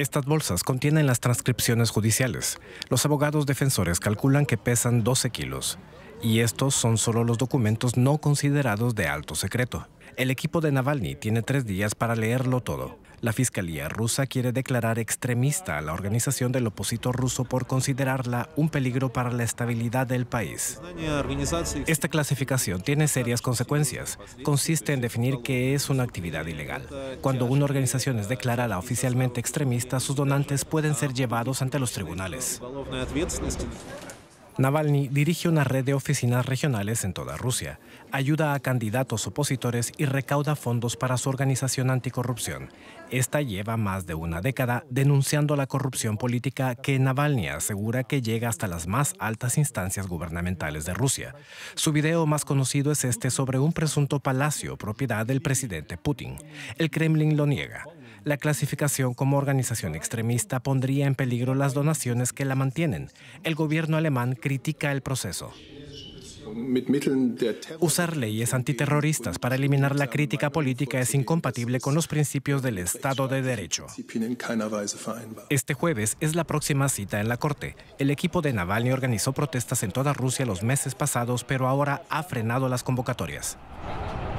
Estas bolsas contienen las transcripciones judiciales. Los abogados defensores calculan que pesan 12 kilos. Y estos son solo los documentos no considerados de alto secreto. El equipo de Navalny tiene tres días para leerlo todo. La Fiscalía rusa quiere declarar extremista a la organización del opositor ruso por considerarla un peligro para la estabilidad del país. Esta clasificación tiene serias consecuencias. Consiste en definir que es una actividad ilegal. Cuando una organización es declarada oficialmente extremista, sus donantes pueden ser llevados ante los tribunales. Navalny dirige una red de oficinas regionales en toda Rusia, ayuda a candidatos opositores y recauda fondos para su organización anticorrupción. Esta lleva más de una década denunciando la corrupción política que Navalny asegura que llega hasta las más altas instancias gubernamentales de Rusia. Su video más conocido es este sobre un presunto palacio propiedad del presidente Putin. El Kremlin lo niega. La clasificación como organización extremista pondría en peligro las donaciones que la mantienen. El gobierno alemán critica el proceso. Usar leyes antiterroristas para eliminar la crítica política es incompatible con los principios del Estado de Derecho. Este jueves es la próxima cita en la Corte. El equipo de Navalny organizó protestas en toda Rusia los meses pasados, pero ahora ha frenado las convocatorias.